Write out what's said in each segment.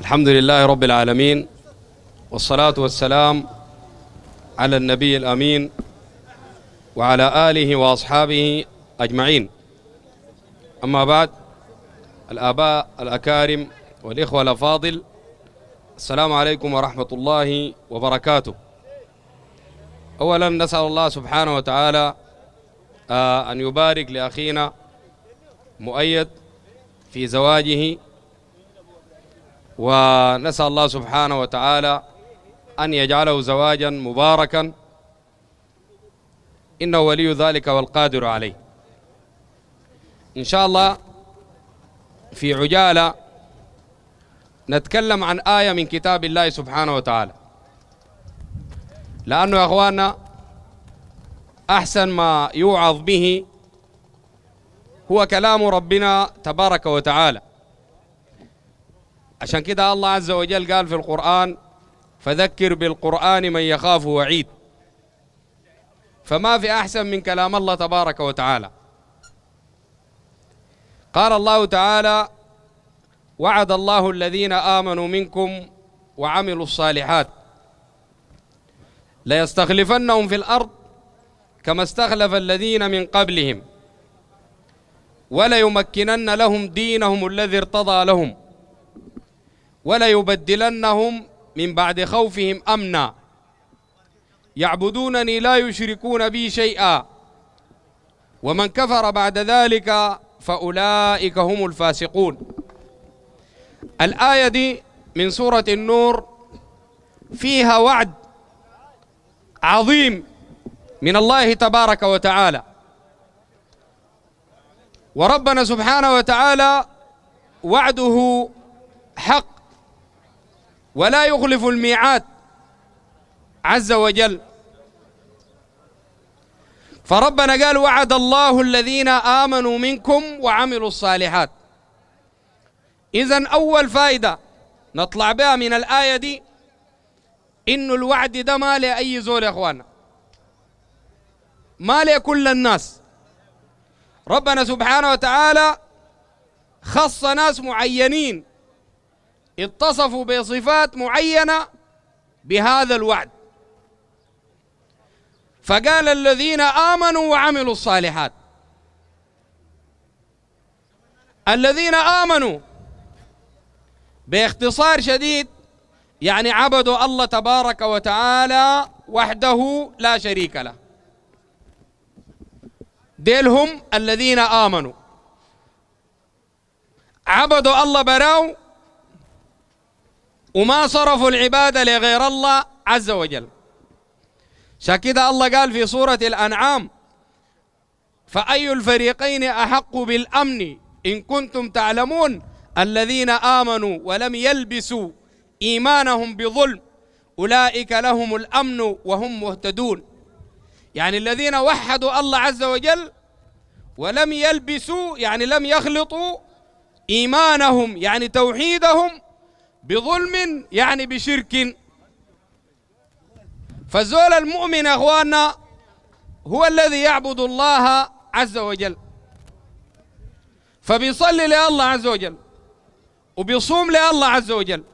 الحمد لله رب العالمين والصلاة والسلام على النبي الأمين وعلى آله وأصحابه أجمعين أما بعد الآباء الأكارم والإخوة الأفاضل السلام عليكم ورحمة الله وبركاته أولا نسأل الله سبحانه وتعالى آه، أن يبارك لأخينا مؤيد في زواجه ونسأل الله سبحانه وتعالى أن يجعله زواجا مباركا إنه ولي ذلك والقادر عليه إن شاء الله في عجالة نتكلم عن آية من كتاب الله سبحانه وتعالى لأنه يا أخواننا أحسن ما يوعظ به هو كلام ربنا تبارك وتعالى عشان كده الله عز وجل قال في القرآن فذكر بالقرآن من يخاف وعيد فما في أحسن من كلام الله تبارك وتعالى قال الله تعالى وعد الله الذين آمنوا منكم وعملوا الصالحات ليستخلفنهم في الأرض كما استخلف الذين من قبلهم وليمكنن لهم دينهم الذي ارتضى لهم وليبدلنهم من بعد خوفهم أمنا يعبدونني لا يشركون بي شيئا ومن كفر بعد ذلك فأولئك هم الفاسقون الآية دي من سورة النور فيها وعد عظيم من الله تبارك وتعالى وربنا سبحانه وتعالى وعده حق ولا يخلف الميعاد عز وجل فربنا قال وعد الله الذين آمنوا منكم وعملوا الصالحات إذا أول فائدة نطلع بها من الآية دي إنه الوعد ده ما لأي زول يا أخوانا ما لكل الناس ربنا سبحانه وتعالى خص ناس معينين اتصفوا بصفات معينة بهذا الوعد فقال الذين آمنوا وعملوا الصالحات الذين آمنوا باختصار شديد يعني عبدوا الله تبارك وتعالى وحده لا شريك له ديل هم الذين آمنوا عبدوا الله براو وما صرفوا العبادة لغير الله عز وجل عشان كده الله قال في سورة الأنعام فأي الفريقين أحق بالأمن إن كنتم تعلمون الذين آمنوا ولم يلبسوا إيمانهم بظلم أولئك لهم الأمن وهم مهتدون يعني الذين وحدوا الله عز وجل ولم يلبسوا يعني لم يخلطوا إيمانهم يعني توحيدهم بظلم يعني بشرك فزول المؤمن أخوانا هو الذي يعبد الله عز وجل فبيصلي لله عز وجل وبيصوم لله عز وجل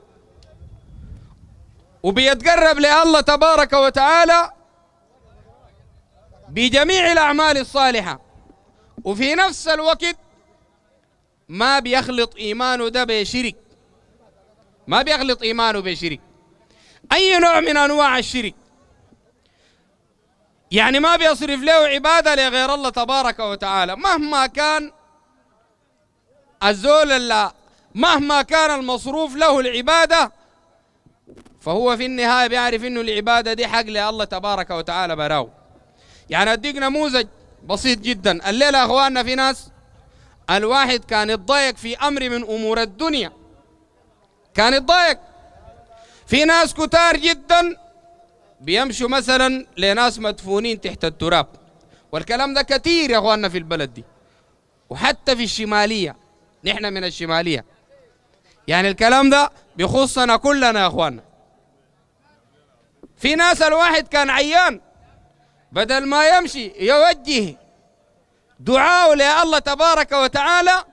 وبيتقرب لله تبارك وتعالى بجميع الأعمال الصالحة وفي نفس الوقت ما بيخلط إيمانه ده بشرك ما بيخلط إيمانه بشرك أي نوع من أنواع الشرك يعني ما بيصرف له عبادة لغير الله تبارك وتعالى مهما كان الزول اللي مهما كان المصروف له العبادة فهو في النهاية بيعرف إنه العبادة دي حق لله تبارك وتعالى براو يعني أديك نموذج بسيط جدا الليلة أخواننا في ناس الواحد كان يتضايق في أمر من أمور الدنيا كان يتضايق في ناس كتار جدا بيمشوا مثلا لناس مدفونين تحت التراب والكلام ده كتير يا اخواننا في البلد دي وحتى في الشماليه نحن من الشماليه يعني الكلام ده بيخصنا كلنا يا اخواننا في ناس الواحد كان عيان بدل ما يمشي يوجه دعاء لله تبارك وتعالى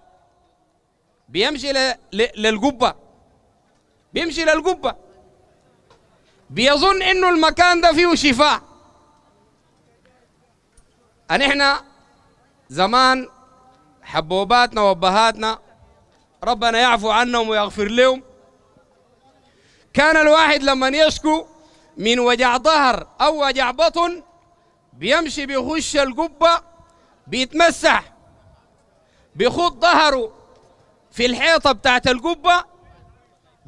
بيمشي للقبه بيمشي للقبة بيظن إنه المكان ده فيه شفاء أن إحنا زمان حبوباتنا وأبهاتنا ربنا يعفو عنهم ويغفر لهم كان الواحد لما يشكو من وجع ظهر أو وجع بطن بيمشي بيخش القبة بيتمسح بيخط ظهره في الحيطة بتاعت القبة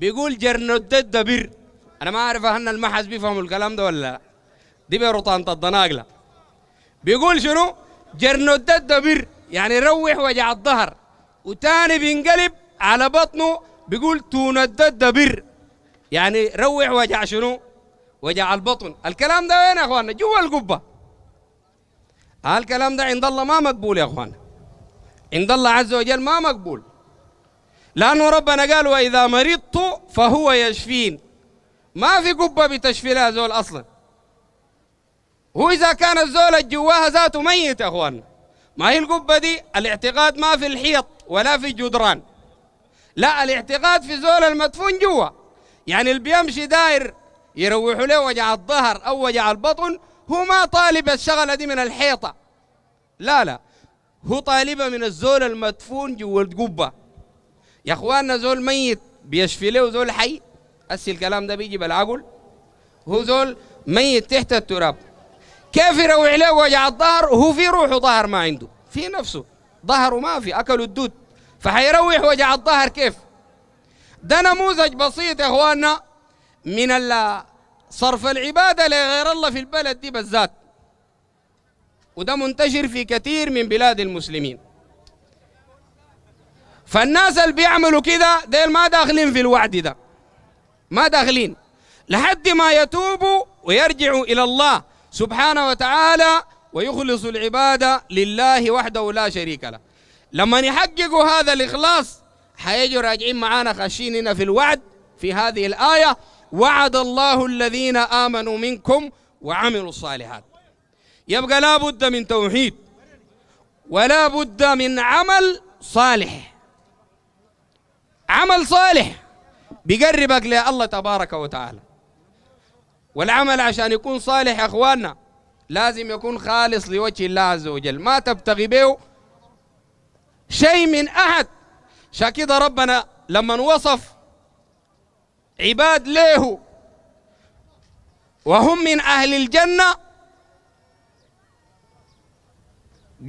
بيقول جرنود الدبر انا ما اعرف ان المحز بيفهموا الكلام ده ولا لا دي بيروطان الضناقلة بيقول شنو جرنود الدبر يعني روح وجع الظهر وتاني بينقلب على بطنه بيقول توند الدبر يعني روح وجع شنو وجع البطن الكلام ده وين يا اخوانا جوا القبه الكلام ده عند الله ما مقبول يا اخوانا عند الله عز وجل ما مقبول لأنه ربنا قال وإذا مرضت فهو يشفين ما في قبة بتشفي لها زول أصلا هو إذا كان الزول جواها ذاته ميت يا أخوان ما هي القبة دي الاعتقاد ما في الحيط ولا في الجدران لا الاعتقاد في زول المدفون جوا يعني اللي بيمشي داير يروحوا له وجع الظهر أو وجع البطن هو ما طالب الشغلة دي من الحيطة لا لا هو طالبة من الزول المدفون جوا القبة يا اخواننا زول ميت بيشفي له زول حي هسه الكلام ده بيجي بالعقل هو زول ميت تحت التراب كيف يروع له وجع الظهر وهو في روحه ظهر ما عنده في نفسه ظهره ما في اكلوا الدود فحيروح وجع الظهر كيف ده نموذج بسيط يا اخواننا من صرف العباده لغير الله في البلد دي بالذات وده منتشر في كثير من بلاد المسلمين فالناس اللي بيعملوا كده ديل ما داخلين في الوعد ده ما داخلين لحد ما يتوبوا ويرجعوا إلى الله سبحانه وتعالى ويخلصوا العبادة لله وحده لا شريك له لما يحققوا هذا الإخلاص حيجوا راجعين معانا خاشين هنا في الوعد في هذه الآية وعد الله الذين آمنوا منكم وعملوا الصالحات يبقى لا بد من توحيد ولا بد من عمل صالح عمل صالح بيقربك لله تبارك وتعالى والعمل عشان يكون صالح يا اخواننا لازم يكون خالص لوجه الله عز وجل ما تبتغي به شيء من احد شاكده ربنا لما وصف عباد له وهم من اهل الجنه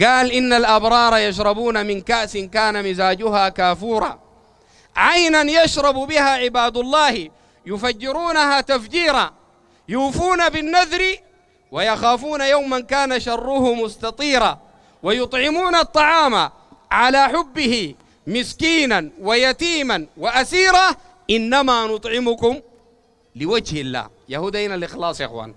قال ان الابرار يشربون من كاس كان مزاجها كافورا عينا يشرب بها عباد الله يفجرونها تفجيرا يوفون بالنذر ويخافون يوما كان شره مستطيرا ويطعمون الطعام على حبه مسكينا ويتيما وأسيرا إنما نطعمكم لوجه الله يهودين الإخلاص يا أخوان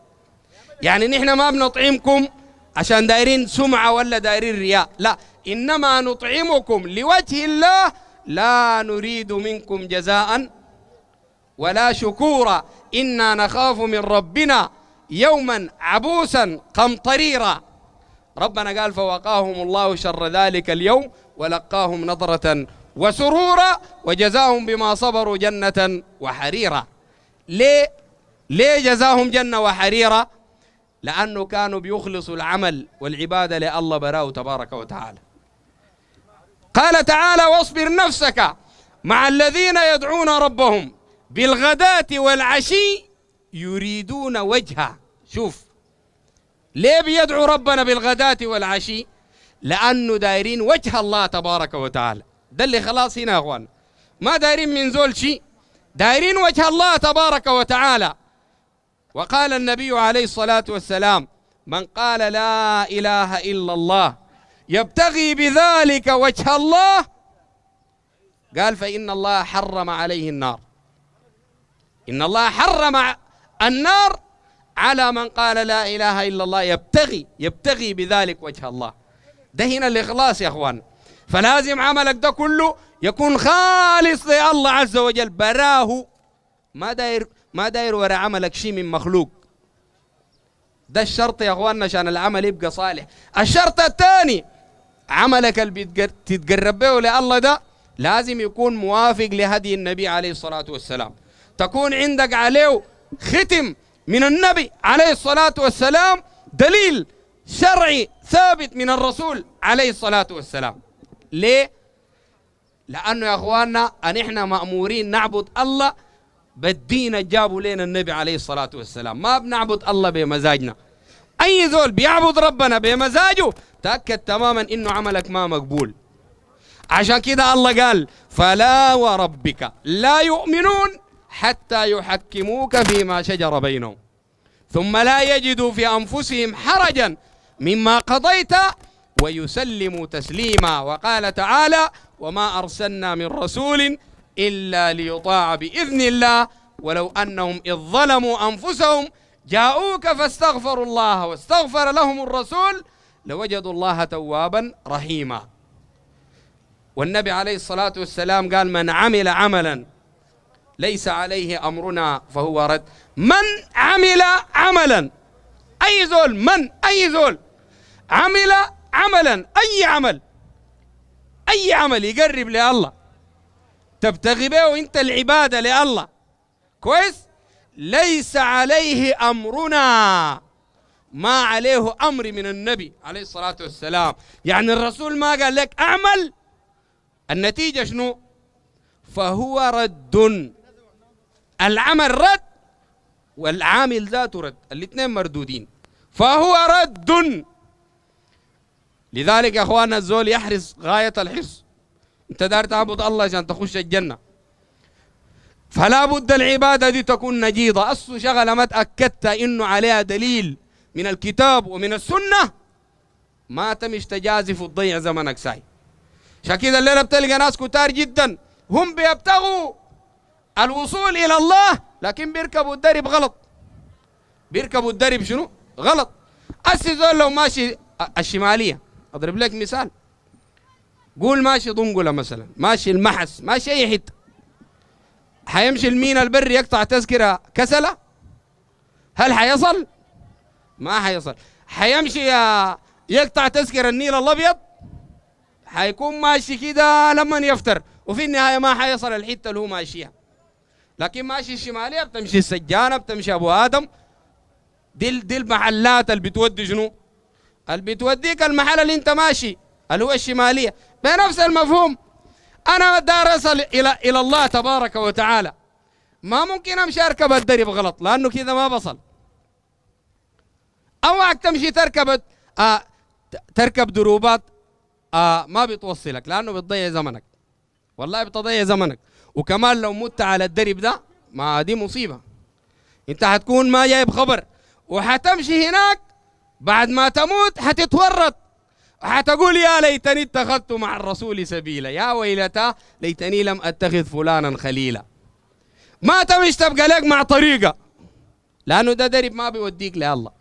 يعني نحن ما بنطعمكم عشان دايرين سمعة ولا دايرين رياء لا إنما نطعمكم لوجه الله لا نريد منكم جزاء ولا شكورا إنا نخاف من ربنا يوما عبوسا قمطريرا ربنا قال فوقاهم الله شر ذلك اليوم ولقاهم نظرة وسرورا وجزاهم بما صبروا جنة وحريرا ليه ليه جزاهم جنة وحريرا لأنه كانوا بيخلصوا العمل والعبادة لله براه تبارك وتعالى قال تعالى واصبر نفسك مع الذين يدعون ربهم بالغداة والعشي يريدون وجهه شوف ليه بيدعو ربنا بالغداة والعشي لأنه دايرين وجه الله تبارك وتعالى ده اللي خلاص هنا يا أخوان ما دايرين من زول شيء دايرين وجه الله تبارك وتعالى وقال النبي عليه الصلاة والسلام من قال لا إله إلا الله يبتغي بذلك وجه الله قال فإن الله حرم عليه النار إن الله حرم النار على من قال لا إله إلا الله يبتغي يبتغي بذلك وجه الله ده هنا الإخلاص يا أخوان فلازم عملك ده كله يكون خالص لله عز وجل براه ما داير ما داير ورا عملك شيء من مخلوق ده الشرط يا اخواننا عشان العمل يبقى صالح الشرط الثاني عملك اللي تتقرب به لله ده لازم يكون موافق لهدي النبي عليه الصلاة والسلام تكون عندك عليه ختم من النبي عليه الصلاة والسلام دليل شرعي ثابت من الرسول عليه الصلاة والسلام ليه؟ لأنه يا أخواننا أن إحنا مأمورين نعبد الله بالدين جابوا لنا النبي عليه الصلاة والسلام ما بنعبد الله بمزاجنا أي ذول بيعبد ربنا بمزاجه تأكد تماما إنه عملك ما مقبول عشان كده الله قال فلا وربك لا يؤمنون حتى يحكموك فيما شجر بينهم ثم لا يجدوا في أنفسهم حرجا مما قضيت ويسلموا تسليما وقال تعالى وما أرسلنا من رسول إلا ليطاع بإذن الله ولو أنهم إذ ظلموا أنفسهم جاءوك فاستغفروا الله واستغفر لهم الرسول لوجدوا الله توابا رحيما والنبي عليه الصلاة والسلام قال من عمل عملا ليس عليه أمرنا فهو رد من عمل عملا أي زول من أي زول عمل عملا أي عمل أي عمل يقرب لله تبتغي به وإنت العبادة لله كويس ليس عليه أمرنا ما عليه أمر من النبي عليه الصلاة والسلام يعني الرسول ما قال لك أعمل النتيجة شنو فهو رد العمل رد والعامل ذاته رد الاثنين مردودين فهو رد لذلك يا اخواننا الزول يحرص غاية الحرص انت دار تعبد الله عشان تخش الجنة فلا بد العبادة دي تكون نجيضة أصل شغلة ما تأكدت إنه عليها دليل من الكتاب ومن السنة ما تمش تجازف وتضيع زمنك ساي عشان الليلة بتلقى ناس كتار جدا هم بيبتغوا الوصول إلى الله لكن بيركبوا الدرب غلط بيركبوا الدرب شنو؟ غلط أسي زول لو ماشي الشمالية أضرب لك مثال قول ماشي دنقلة مثلا ماشي المحس ماشي أي حتة حيمشي المينا البري يقطع تذكرة كسلة هل حيصل ما حيمشي يا يقطع تذكرة النيل الأبيض حيكون ماشي كده لما يفتر وفي النهاية ما حيصل الحتة اللي هو ماشيها لكن ماشي الشمالية بتمشي السجانة بتمشي أبو آدم دي دي المحلات اللي بتودي شنو؟ اللي بتوديك المحل اللي أنت ماشي اللي هو الشمالية بنفس المفهوم انا دار اصل الى الى الله تبارك وتعالى ما ممكن امشي اركب الدرب غلط لانه كذا ما بصل اوعك تمشي تركب آه تركب دروبات آه ما بتوصلك لانه بتضيع زمنك والله بتضيع زمنك وكمان لو مت على الدرب ده ما دي مصيبه انت حتكون ما جايب خبر وحتمشي هناك بعد ما تموت حتتورط هتقول يا ليتني اتخذت مع الرسول سبيلا يا ويلتا ليتني لم اتخذ فلانا خليلا ما تمش تبقى لك مع طريقة لأنه ده درب ما بيوديك لله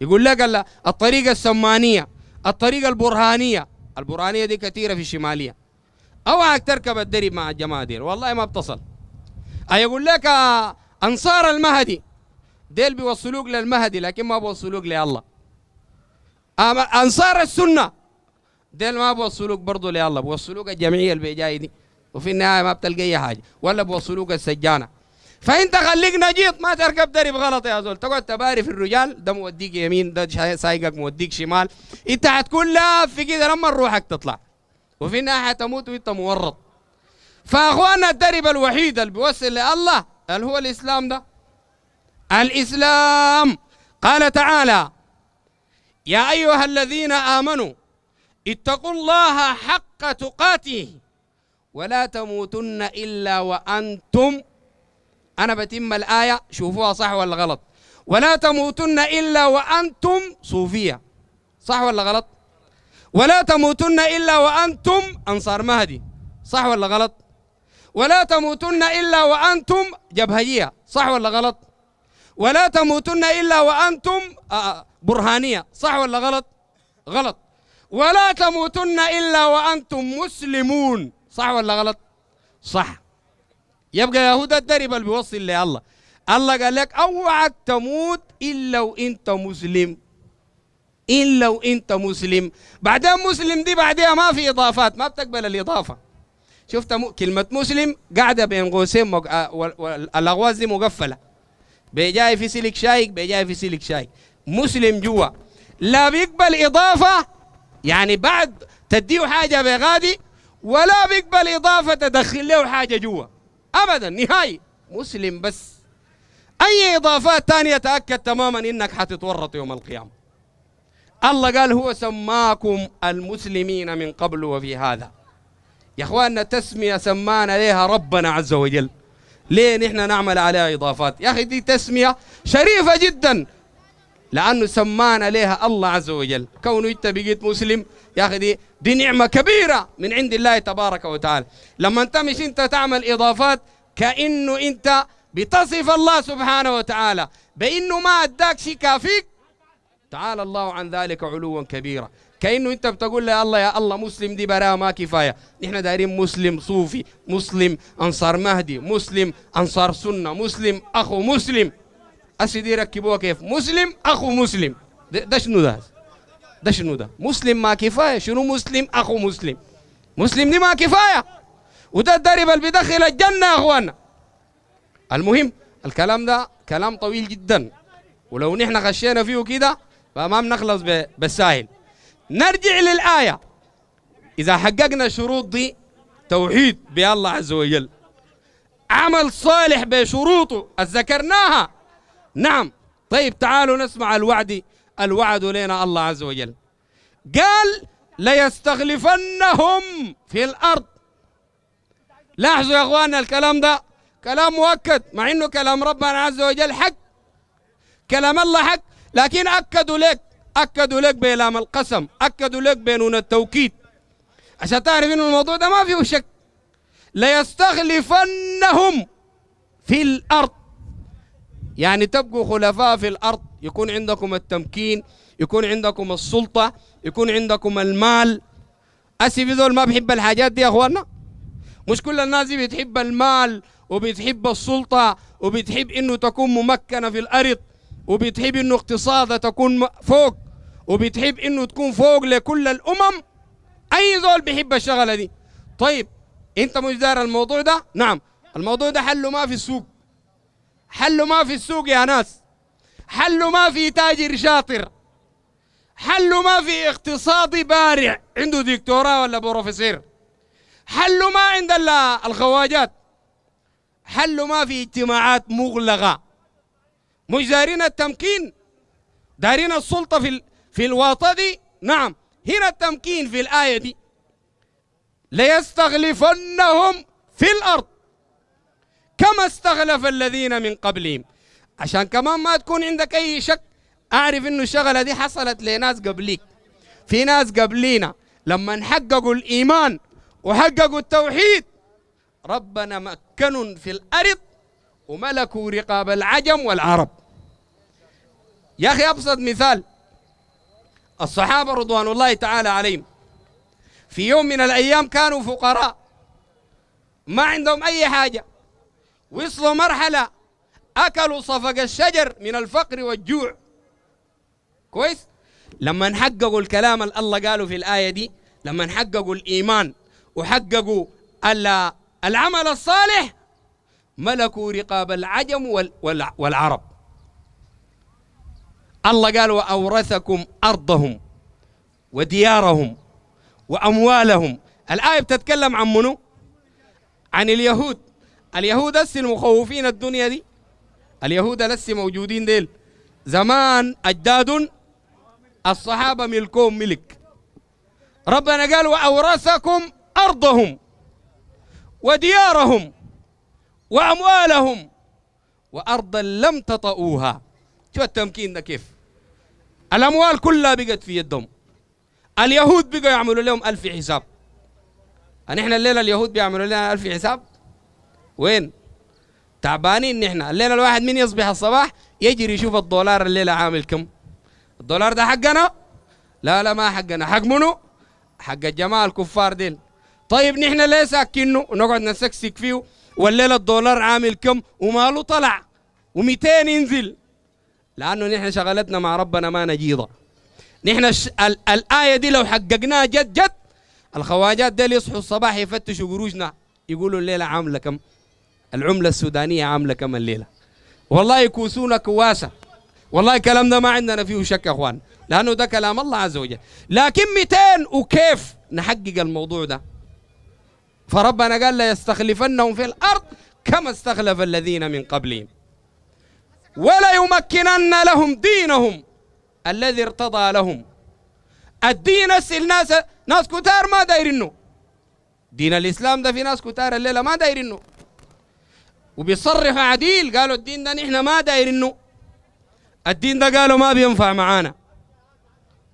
يقول لك الطريقة السمانية الطريقة البرهانية البرهانية دي كثيرة في الشمالية أوعك تركب الدرب مع الجماعة دي والله ما بتصل يقول لك آه، أنصار المهدي ديل بيوصلوك للمهدي لكن ما بيوصلوك لله انصار السنه ديل ما بوصلوك برضه لله بوصلوك الجمعيه اللي جاي دي وفي النهايه ما بتلقى اي حاجه ولا بوصلوك السجانه فانت خليك نجيط ما تركب درب غلط يا زول تقعد تباري في الرجال ده موديك يمين ده سايقك موديك شمال انت حتكون لاف في كده لما روحك تطلع وفي النهايه حتموت وانت مورط فاخوانا الدرب الوحيد اللي بيوصل لله اللي هو الاسلام ده الاسلام قال تعالى يا أيها الذين آمنوا اتقوا الله حق تقاته ولا تموتن إلا وأنتم أنا بتم الآية شوفوها صح ولا غلط ولا تموتن إلا وأنتم صوفية صح ولا غلط ولا تموتن إلا وأنتم أنصار مهدي صح ولا غلط ولا تموتن إلا وأنتم جبهية صح ولا غلط ولا تموتن إلا وأنتم آه, آه، برهانية صح ولا غلط غلط ولا تموتن إلا وأنتم مسلمون صح ولا غلط صح يبقى يهودا الدرب اللي بيوصل لله الله قال لك اوعك تموت الا وانت مسلم الا وانت مسلم بعدين مسلم دي بعدها ما في اضافات ما بتقبل الاضافه شفت كلمه مسلم قاعده بين قوسين مق... آه، والاغواز دي مقفله بيجاي في سلك شايك بيجاي في سلك شايك مسلم جوا لا بيقبل إضافة يعني بعد تديه حاجة بغادي ولا بيقبل إضافة تدخل له حاجة جوا أبدا نهائي مسلم بس أي إضافات تانية تأكد تماما إنك حتتورط يوم القيامة الله قال هو سماكم المسلمين من قبل وفي هذا يا اخواننا التسميه سمانا لها ربنا عز وجل ليه نحن نعمل عليها اضافات يا اخي دي تسميه شريفه جدا لأنه سمان عليها الله عز وجل كونه أنت بقيت مسلم يا أخي دي, دي نعمة كبيرة من عند الله تبارك وتعالى لما أنت مش أنت تعمل إضافات كأنه أنت بتصف الله سبحانه وتعالى بأنه ما أداك شيء كافيك تعالى الله عن ذلك علوا كبيرا كأنه أنت بتقول يا الله يا الله مسلم دي براءة ما كفاية نحن دايرين مسلم صوفي مسلم أنصار مهدي مسلم أنصار سنة مسلم أخو مسلم أسيدي ركبوها كيف مسلم أخو مسلم ده شنو ده ده شنو ده مسلم ما كفاية شنو مسلم أخو مسلم مسلم دي ما كفاية وده الدرب اللي بيدخل الجنة يا أخوانا المهم الكلام ده كلام طويل جدا ولو نحن خشينا فيه كده فما بنخلص بالساهل نرجع للآية إذا حققنا الشروط دي توحيد بالله عز وجل عمل صالح بشروطه ذكرناها نعم طيب تعالوا نسمع الوعد الوعد لنا الله عز وجل قال ليستخلفنهم في الأرض لاحظوا يا أخواننا الكلام ده كلام مؤكد مع أنه كلام ربنا عز وجل حق كلام الله حق لكن أكدوا لك أكدوا لك بإلام القسم أكدوا لك بينون التوكيد عشان تعرف أن الموضوع ده ما فيه شك ليستخلفنهم في الأرض يعني تبقوا خلفاء في الأرض يكون عندكم التمكين يكون عندكم السلطة يكون عندكم المال أسي في ذول ما بحب الحاجات دي يا أخوانا مش كل الناس بتحب المال وبتحب السلطة وبتحب إنه تكون ممكنة في الأرض وبتحب إنه اقتصادها تكون فوق وبتحب إنه تكون فوق لكل الأمم أي ذول بيحب الشغلة دي طيب أنت مش دار الموضوع ده نعم الموضوع ده حله ما في السوق حله ما في السوق يا ناس حله ما في تاجر شاطر حله ما في اقتصادي بارع عنده دكتوراه ولا بروفيسور حله ما عند الخواجات حله ما في اجتماعات مغلقة مش دارين التمكين دارين السلطة في, ال... في الواطة دي نعم هنا التمكين في الآية دي ليستغلفنهم في الأرض كما استخلف الذين من قبلهم عشان كمان ما تكون عندك أي شك أعرف إنه الشغلة دي حصلت لناس قبليك في ناس قبلينا لما حققوا الإيمان وحققوا التوحيد ربنا مكن في الأرض وملكوا رقاب العجم والعرب يا أخي أبسط مثال الصحابة رضوان الله تعالى عليهم في يوم من الأيام كانوا فقراء ما عندهم أي حاجة وصلوا مرحلة أكلوا صفق الشجر من الفقر والجوع كويس لما حققوا الكلام اللي الله قاله في الآية دي لما حققوا الإيمان وحققوا العمل الصالح ملكوا رقاب العجم والعرب الله قال وأورثكم أرضهم وديارهم وأموالهم الآية بتتكلم عن منو؟ عن اليهود اليهود هسه المخوفين الدنيا دي اليهود لسه موجودين ديل زمان أجداد الصحابة ملكهم ملك ربنا قال وأورثكم أرضهم وديارهم وأموالهم وأرضا لم تطئوها شو التمكين ده كيف الأموال كلها بقت في يدهم اليهود بقوا يعملوا لهم ألف حساب أن إحنا الليلة اليهود بيعملوا لنا ألف حساب وين تعبانين نحن الليله الواحد من يصبح الصباح يجري يشوف الدولار الليله عامل كم الدولار ده حقنا لا لا ما حقنا حق منو حق الجماعه الكفار ديل طيب نحن ليه ساكنه ونقعد نسكسك فيه والليله الدولار عامل كم وماله طلع و200 ينزل لانه نحن شغلتنا مع ربنا ما نجيضه نحن ش... ال... الايه دي لو حققناها جد جد الخواجات ديل يصحوا الصباح يفتشوا قروشنا يقولوا الليله عامله كم العملة السودانية عاملة كم الليلة والله يكوسونا كواسة والله الكلام ده ما عندنا فيه شك يا اخوان لانه ده كلام الله عز وجل لكن 200 وكيف نحقق الموضوع ده فربنا قال لا يستخلفنهم في الارض كما استخلف الذين من قبلهم ولا يمكنن لهم دينهم الذي ارتضى لهم الدين الناس ناس كتار ما دايرينه دين الاسلام ده في ناس كتار الليله ما دايرينه وبيصرحوا عديل قالوا الدين ده نحن ما دايرينه الدين ده قالوا ما بينفع معانا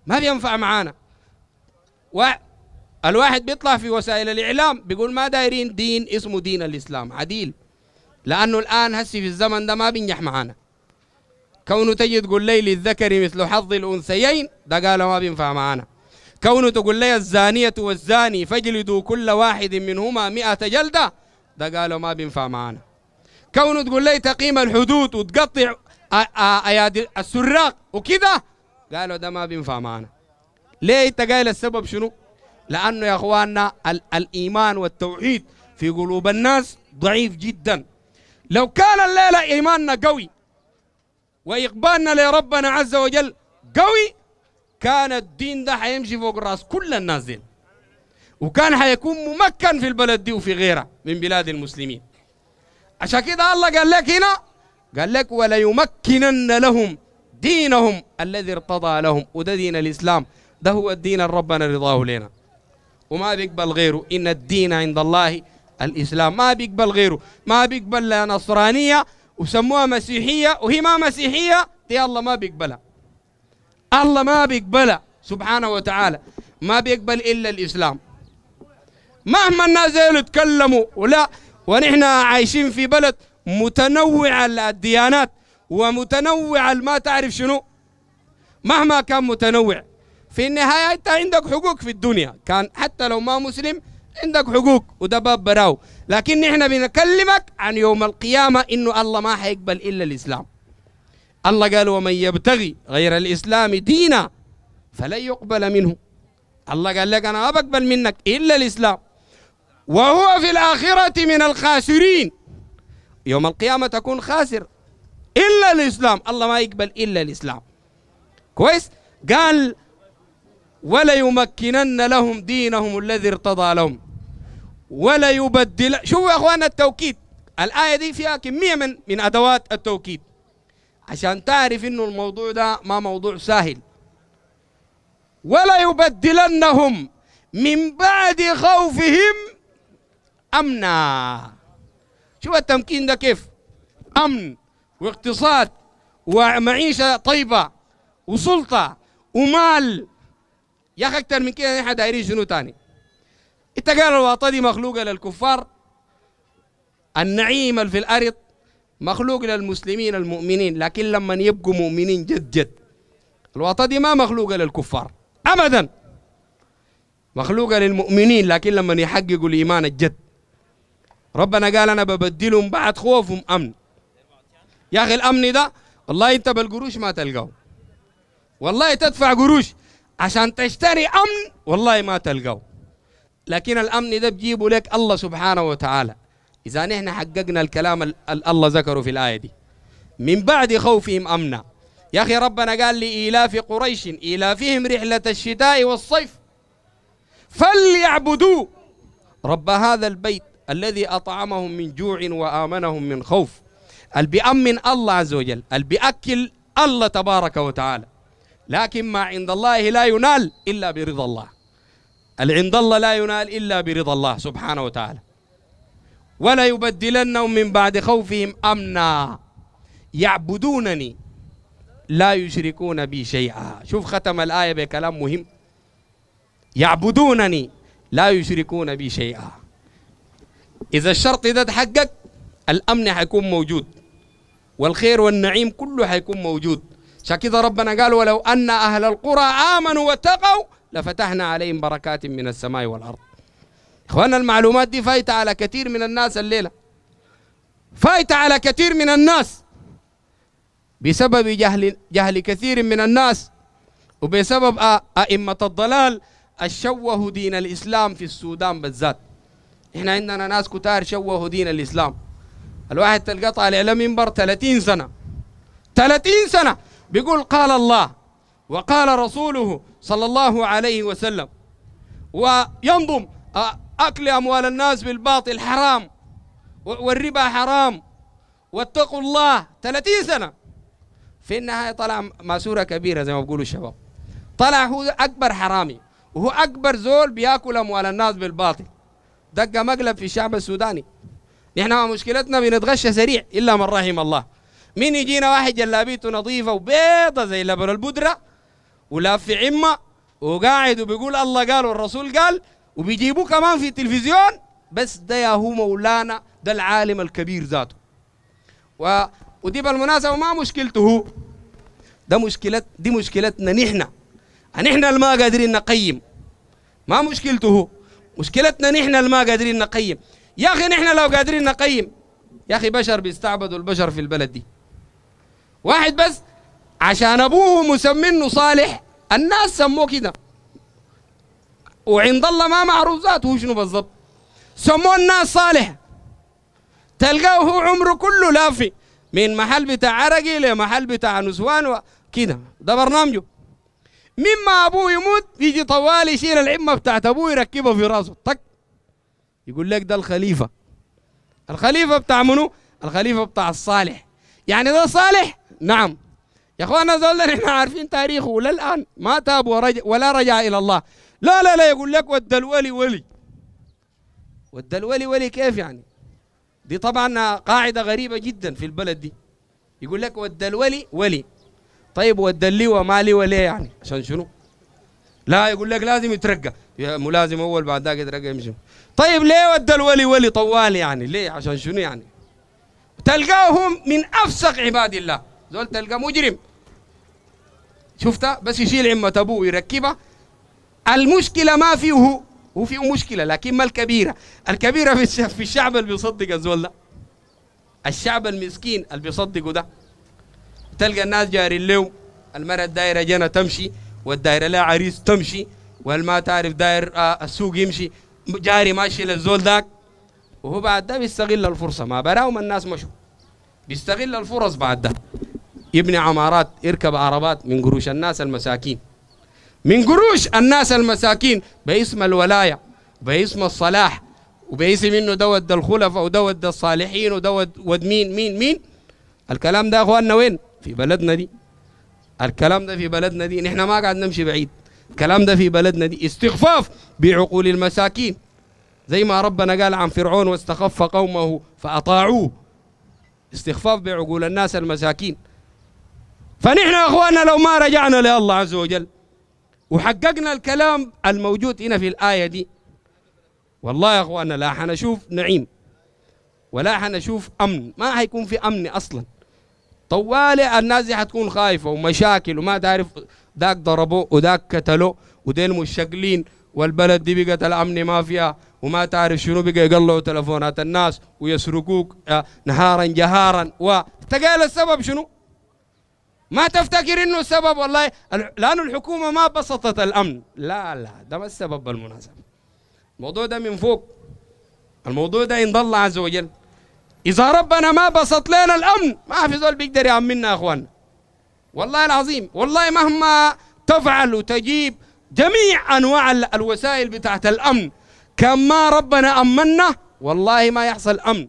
ما بينفع معانا و الواحد بيطلع في وسائل الاعلام بيقول ما دايرين دين اسمه دين الاسلام عديل لانه الان هسي في الزمن ده ما بينجح معانا كونه تجي تقول لي للذكر مثل حظ الانثيين ده قالوا ما بينفع معانا كونه تقول لي الزانية والزاني فاجلدوا كل واحد منهما مئة جلدة ده قالوا ما بينفع معانا كونه تقول لي تقييم الحدود وتقطع ايادي السراق وكده قالوا ده ما بينفع معنا ليه انت قايل السبب شنو لانه يا اخواننا الايمان والتوحيد في قلوب الناس ضعيف جدا لو كان الليله ايماننا قوي واقبالنا لربنا عز وجل قوي كان الدين ده حيمشي فوق راس كل الناس دي وكان حيكون ممكن في البلد دي وفي غيرها من بلاد المسلمين عشان كده الله قال لك هنا قال لك وليمكنن لهم دينهم الذي ارتضى لهم وده دين الإسلام ده هو الدين اللي ربنا رضاه لنا وما بيقبل غيره إن الدين عند الله الإسلام ما بيقبل غيره ما بيقبل لا نصرانية وسموها مسيحية وهي ما مسيحية دي الله ما بيقبلها الله ما بيقبلها سبحانه وتعالى ما بيقبل إلا الإسلام مهما الناس يتكلموا ولا ونحن عايشين في بلد متنوع الديانات ومتنوع ما تعرف شنو مهما كان متنوع في النهاية أنت عندك حقوق في الدنيا كان حتى لو ما مسلم عندك حقوق وده باب براو لكن نحن بنكلمك عن يوم القيامة إنه الله ما حيقبل إلا الإسلام الله قال ومن يبتغي غير الإسلام دينا فلن يقبل منه الله قال لك أنا ما بقبل منك إلا الإسلام وهو في الآخرة من الخاسرين يوم القيامة تكون خاسر إلا الإسلام الله ما يقبل إلا الإسلام كويس قال وليمكنن لهم دينهم الذي ارتضى لهم وليبدل شوفوا يا اخوان التوكيد الآية دي فيها كمية من من أدوات التوكيد عشان تعرف إنه الموضوع ده ما موضوع سهل ولا يبدلنهم من بعد خوفهم أمنا شوف التمكين ده كيف أمن واقتصاد ومعيشة طيبة وسلطة ومال يا أخي أكتر من كده نحن يعني دايرين شنو تاني أنت قال الوطنة دي مخلوقة للكفار النعيم في الأرض مخلوق للمسلمين المؤمنين لكن لما يبقوا مؤمنين جد جد الوطنة دي ما مخلوقة للكفار أبدا مخلوقة للمؤمنين لكن لما يحققوا الإيمان الجد ربنا قال انا ببدلهم بعد خوفهم امن يا اخي الامن ده والله انت بالقروش ما تلقاه والله تدفع قروش عشان تشتري امن والله ما تلقاه لكن الامن ده بجيبه لك الله سبحانه وتعالى اذا نحن حققنا الكلام الله ذكره في الايه دي من بعد خوفهم امنا يا اخي ربنا قال لإيلاف قريش إيلافهم رحلة الشتاء والصيف فليعبدوا رب هذا البيت الذي أطعمهم من جوع وآمنهم من خوف البأمن الله عز وجل البأكل الله تبارك وتعالى لكن ما عند الله لا ينال إلا برضا الله العند الله لا ينال إلا برضا الله سبحانه وتعالى ولا يبدلنهم من بعد خوفهم أمنا يعبدونني لا يشركون بي شيئا شوف ختم الآية بكلام مهم يعبدونني لا يشركون بي شيئا إذا الشرط ده تحقق الأمن حيكون موجود والخير والنعيم كله حيكون موجود عشان كذا ربنا قال ولو أن أهل القرى آمنوا واتقوا لفتحنا عليهم بركات من السماء والأرض إخوانا المعلومات دي فايتة على كثير من الناس الليلة فايتة على كثير من الناس بسبب جهل, جهل كثير من الناس وبسبب أئمة الضلال الشوهوا دين الإسلام في السودان بالذات احنا عندنا ناس كتار شوهوا دين الاسلام الواحد تلقى طالع على منبر 30 سنه 30 سنه بيقول قال الله وقال رسوله صلى الله عليه وسلم وينظم اكل اموال الناس بالباطل حرام والربا حرام واتقوا الله 30 سنه في النهايه طلع ماسوره كبيره زي ما بيقولوا الشباب طلع هو اكبر حرامي وهو اكبر زول بياكل اموال الناس بالباطل دق مقلب في الشعب السوداني نحن مشكلتنا بنتغشى سريع الا من رحم الله مين يجينا واحد جلابيته نظيفه وبيضه زي لبن البودره ولا في عمه وقاعد وبيقول الله قال والرسول قال وبيجيبوه كمان في التلفزيون بس ده يا هو مولانا ده العالم الكبير ذاته و... ودي بالمناسبه ما مشكلته هو ده مشكلة دي مشكلتنا نحن نحن اللي ما قادرين نقيم ما مشكلته هو مشكلتنا نحن اللي ما قادرين نقيم يا اخي نحن لو قادرين نقيم يا اخي بشر بيستعبدوا البشر في البلد دي واحد بس عشان ابوه مسمينه صالح الناس سموه كده وعند الله ما معروف ذاته شنو بالضبط سموه الناس صالح تلقاه هو عمره كله لافي من محل بتاع عرقي لمحل بتاع نسوان وكده ده برنامجه مما ابوه يموت يجي طوال يشيل العمه بتاعت ابوه يركبها في راسه طق يقول لك ده الخليفه الخليفه بتاع منو؟ الخليفه بتاع الصالح يعني ده صالح؟ نعم يا اخوانا زول احنا عارفين تاريخه ولا الان ما تاب ورجع ولا رجع الى الله لا لا لا يقول لك ودى الولي ولي ودى الولي ولي كيف يعني؟ دي طبعا قاعده غريبه جدا في البلد دي يقول لك ودى الولي ولي طيب ودلي وما لي وليه يعني عشان شنو لا يقول لك لازم يترقى يا ملازم اول بعد ذاك يترقى يمشي طيب ليه ودى الولي ولي طوال يعني ليه عشان شنو يعني تلقاهم من افسق عباد الله زول تلقى مجرم شفتها بس يشيل عمة ابوه ويركبها المشكلة ما فيه هو هو فيه مشكلة لكن ما الكبيرة الكبيرة في الشعب اللي بيصدق الزول ده الشعب المسكين اللي بيصدقه ده تلقى الناس جارين له المرأة الدايرة جنة تمشي والدايرة لا عريس تمشي والما تعرف داير آه، السوق يمشي جاري ماشي للزول ذاك وهو بعد ده بيستغل الفرصة ما براهم الناس مشوا بيستغل الفرص بعد ده يبني عمارات يركب عربات من قروش الناس المساكين من قروش الناس المساكين باسم الولاية باسم الصلاح وباسم انه دود الخلفاء ودود الصالحين ودود ود مين مين مين الكلام ده يا اخواننا وين؟ في بلدنا دي الكلام ده في بلدنا دي نحن ما قاعد نمشي بعيد الكلام ده في بلدنا دي استخفاف بعقول المساكين زي ما ربنا قال عن فرعون واستخف قومه فأطاعوه استخفاف بعقول الناس المساكين فنحن يا اخواننا لو ما رجعنا لله عز وجل وحققنا الكلام الموجود هنا في الآية دي والله يا اخواننا لا حنشوف نعيم ولا حنشوف أمن ما حيكون في أمن أصلا طوالي الناس دي حتكون خايفه ومشاكل وما تعرف ذاك ضربوه وذاك قتلوه ودين مشغلين والبلد دي بقت الامن ما فيها وما تعرف شنو بقى يقلعوا تلفونات الناس ويسرقوك آه، نهارا جهارا و تقال السبب شنو؟ ما تفتكر انه السبب والله لأن الحكومه ما بسطت الامن لا لا ده ما السبب بالمناسبه الموضوع ده من فوق الموضوع ده عند الله عز وجل إذا ربنا ما بسط لنا الأمن ما في زول بيقدر يأمننا يا أخوان والله العظيم والله مهما تفعل وتجيب جميع أنواع الوسائل بتاعت الأمن كما ربنا أمنا والله ما يحصل أمن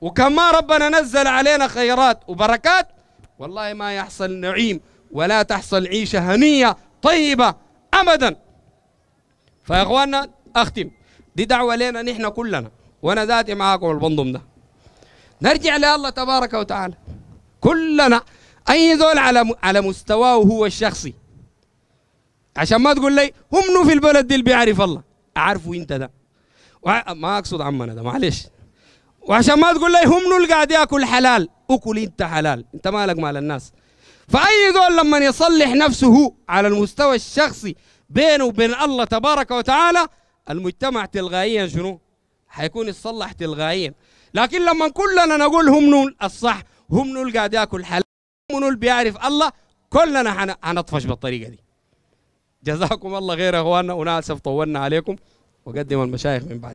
وكما ربنا نزل علينا خيرات وبركات والله ما يحصل نعيم ولا تحصل عيشة هنية طيبة أبدا فيا أخواننا أختم دي دعوة لنا نحن كلنا وانا ذاتي معاكم البنضم ده نرجع لله تبارك وتعالى كلنا اي ذول على على مستواه هو الشخصي عشان ما تقول لي هم في البلد دي اللي بيعرف الله اعرفه انت ده ما اقصد عمنا ده معلش وعشان ما تقول لي هم اللي قاعد ياكل حلال اكل انت حلال انت مالك مال الناس فاي ذول لما يصلح نفسه على المستوى الشخصي بينه وبين الله تبارك وتعالى المجتمع تلقائيا شنو حيكون يتصلح تلغائيا لكن لما كلنا نقول هم نول الصح هم نول قاعد ياكل حلال هم نول بيعرف الله كلنا حنطفش بالطريقه دي جزاكم الله خير يا اخواننا وناسف طولنا عليكم وقدم المشايخ من بعد